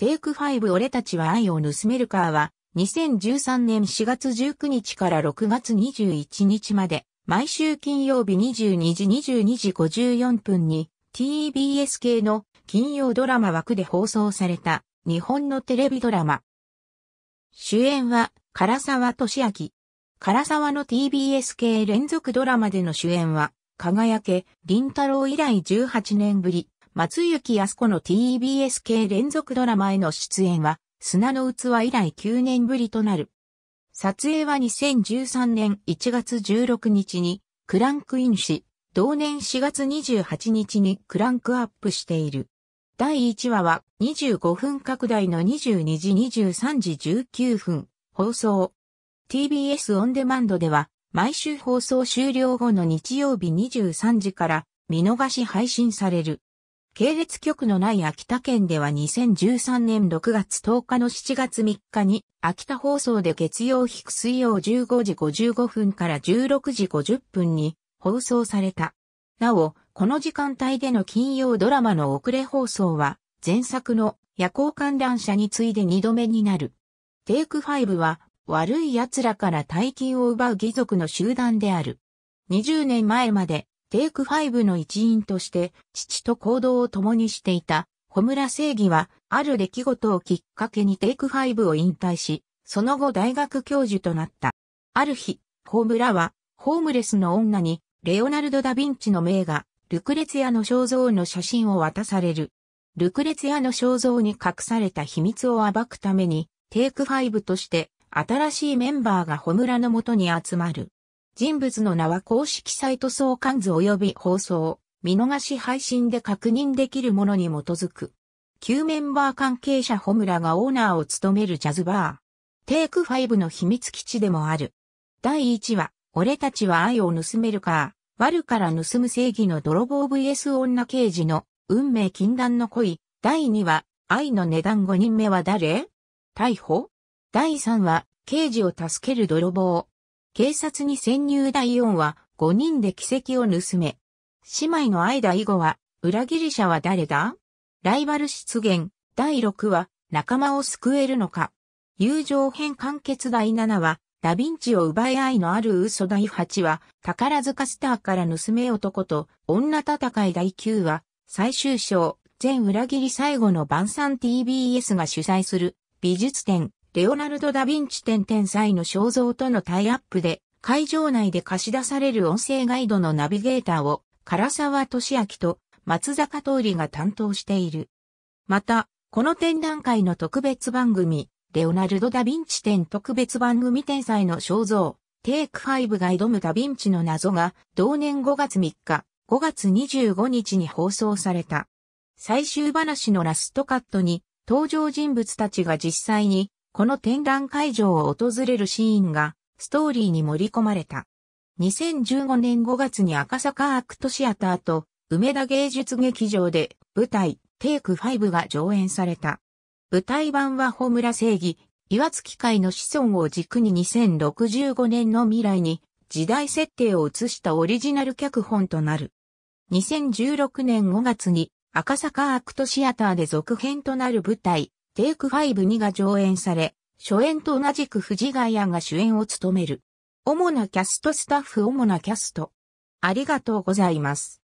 テイク5俺たちは愛を盗めるかは、2013年4月19日から6月21日まで、毎週金曜日22時22時54分に、TBS 系の金曜ドラマ枠で放送された日本のテレビドラマ。主演は唐沢俊明。唐沢の TBS 系連続ドラマでの主演は、輝け、林太郎以来18年ぶり、松雪康子の TBS 系連続ドラマへの出演は、砂の器以来9年ぶりとなる。撮影は2013年1月16日にクランクインし、同年4月28日にクランクアップしている。第1話は25分拡大の22時23時19分放送。TBS オンデマンドでは毎週放送終了後の日曜日23時から見逃し配信される。系列局のない秋田県では2013年6月10日の7月3日に、秋田放送で月曜日水曜15時55分から16時50分に放送された。なお、この時間帯での金曜ドラマの遅れ放送は、前作の夜行観覧車に次いで2度目になる。テイク5は、悪い奴らから大金を奪う義族の集団である。20年前までテイク5の一員として父と行動を共にしていたホムラ正義はある出来事をきっかけにテイク5を引退し、その後大学教授となった。ある日、ホムラはホームレスの女にレオナルド・ダ・ヴィンチの名画、ルクレツヤの肖像の写真を渡される。ルクレツヤの肖像に隠された秘密を暴くために、テイク5として新しいメンバーがホムラのもとに集まる。人物の名は公式サイト相関図及び放送、見逃し配信で確認できるものに基づく。旧メンバー関係者ホムラがオーナーを務めるジャズバー。テイク5の秘密基地でもある。第1話、俺たちは愛を盗めるか、悪から盗む正義の泥棒 VS 女刑事の運命禁断の恋。第2話、愛の値段5人目は誰逮捕第3話、刑事を助ける泥棒。警察に潜入第4話、5人で奇跡を盗め。姉妹の間以後は、裏切り者は誰だライバル出現、第6話、仲間を救えるのか。友情編完結第7話、ダヴィンチを奪い合いのある嘘第8話、宝塚スターから盗め男と女戦い第9話、最終章、全裏切り最後の晩餐 TBS が主催する美術展、レオナルド・ダ・ヴィンチ展天才の肖像とのタイアップで、会場内で貸し出される音声ガイドのナビゲーターを、唐沢俊明と松坂通りが担当している。また、この展覧会の特別番組、レオナルド・ダ・ヴィンチ展特別番組天才の肖像、テイク5が挑むダ・ヴィンチの謎が、同年5月3日、5月25日に放送された。最終話のラストカットに、登場人物たちが実際にこの展覧会場を訪れるシーンがストーリーに盛り込まれた。2015年5月に赤坂アクトシアターと梅田芸術劇場で舞台テイク5が上演された。舞台版はホムラ正義、岩月会の子孫を軸に2065年の未来に時代設定を移したオリジナル脚本となる。2016年5月に赤坂アクトシアターで続編となる舞台テイク52が上演され、初演と同じく藤ヶ谷が主演を務める。主なキャストスタッフ主なキャスト。ありがとうございます。